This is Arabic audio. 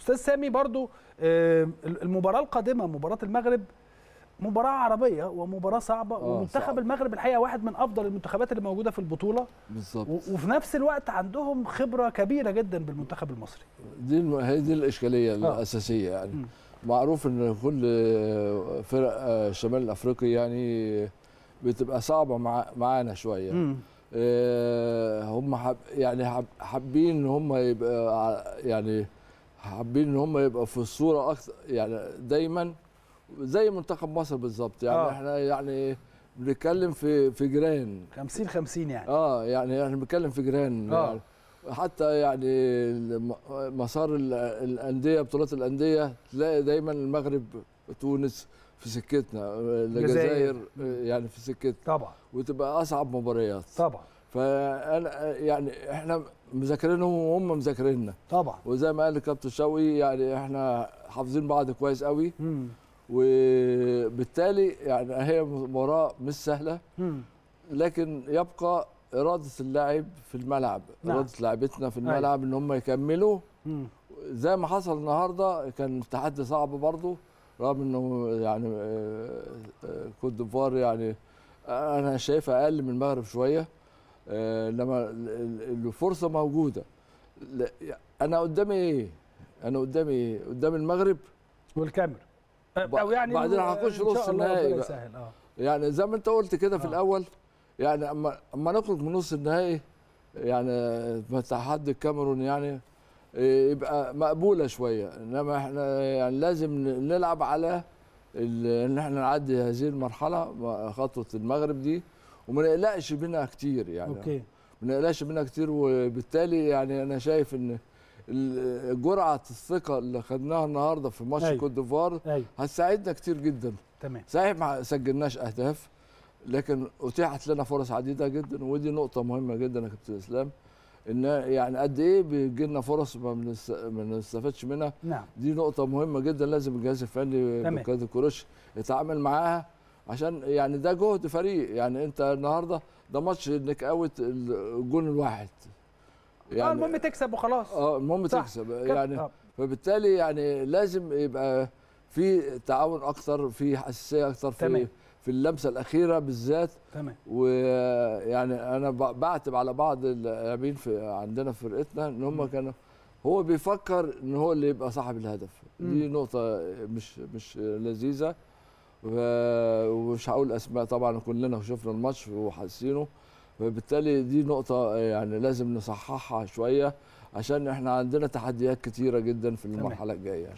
استاذ سامي برضو آه، المباراه القادمه مباراه المغرب مباراه عربيه ومباراه صعبه آه، ومنتخب صعب. المغرب الحقيقه واحد من افضل المنتخبات اللي موجوده في البطوله بالظبط وفي نفس الوقت عندهم خبره كبيره جدا بالمنتخب المصري دي الم... هي دي الاشكاليه آه. الاساسيه يعني م. معروف ان كل فرق آه، شمال افريقيا يعني بتبقى صعبه مع... معانا شويه م. هم حب يعني حابين ان هم يبقى يعني حابين ان هم يبقى في الصوره اكثر يعني دايما زي منتخب مصر بالظبط يعني آه. احنا يعني بنتكلم في في جيران 50 50 يعني اه يعني احنا بنتكلم في جيران آه. يعني حتى يعني مسار الانديه بطولات الانديه تلاقي دايما المغرب تونس في سكتنا الجزائر يعني في سكتنا طبعا وتبقى اصعب مباريات طبعا فانا يعني احنا مذاكرينهم وهم مذاكريننا طبعا وزي ما قال الكابتن شوقي يعني احنا حافظين بعض كويس قوي مم. وبالتالي يعني هي مباراه مش سهله مم. لكن يبقى اراده اللاعب في الملعب نعم. اراده لاعبتنا في أيوة. الملعب ان هم يكملوا مم. زي ما حصل النهارده كان تحدي صعب برضه رغم انه يعني آه، آه، كوت ديفوار يعني آه، انا شايفها اقل من المغرب شويه آه، لما الفرصه موجوده انا قدامي ايه انا قدامي ايه قدام المغرب والكاميرا آه، او يعني بعدين هخش نص النهائي بقى آه. يعني زي ما انت قلت كده في آه. الاول يعني اما اما نخرج من نص النهائي يعني تحدي الكاميرون يعني يبقى مقبوله شويه انما احنا يعني لازم نلعب على ان احنا نعدي هذه المرحله خطوه المغرب دي وما نقلقش منها كتير يعني اوكي ما نقلقش منها كتير وبالتالي يعني انا شايف ان جرعه الثقه اللي خدناها النهارده في ماتش أيوه. كوت ديفوار أيوة. هتساعدنا كتير جدا تمام صحيح ما سجلناش اهداف لكن اتيحت لنا فرص عديده جدا ودي نقطه مهمه جدا يا كابتن اسلام ان يعني قد ايه بيجي لنا فرص ما بنستفادش منها نعم. دي نقطه مهمه جدا لازم الجهاز الفني بكاد الكروش يتعامل معاها عشان يعني ده جهد فريق يعني انت النهارده ده ماتش انك اوت الجون الواحد يعني اه المهم يعني تكسب وخلاص اه المهم تكسب يعني آه. فبالتالي يعني لازم يبقى في تعاون اكثر في حساسيه اكثر في تمام. في اللمسه الاخيره بالذات تمام ويعني انا بعتب على بعض اللاعبين في عندنا في فرقتنا ان هم كانوا هو بيفكر ان هو اللي يبقى صاحب الهدف دي نقطه مش مش لذيذه ومش هقول اسماء طبعا كلنا شفنا الماتش وحاسينه فبالتالي دي نقطه يعني لازم نصححها شويه عشان احنا عندنا تحديات كتيره جدا في المرحله الجايه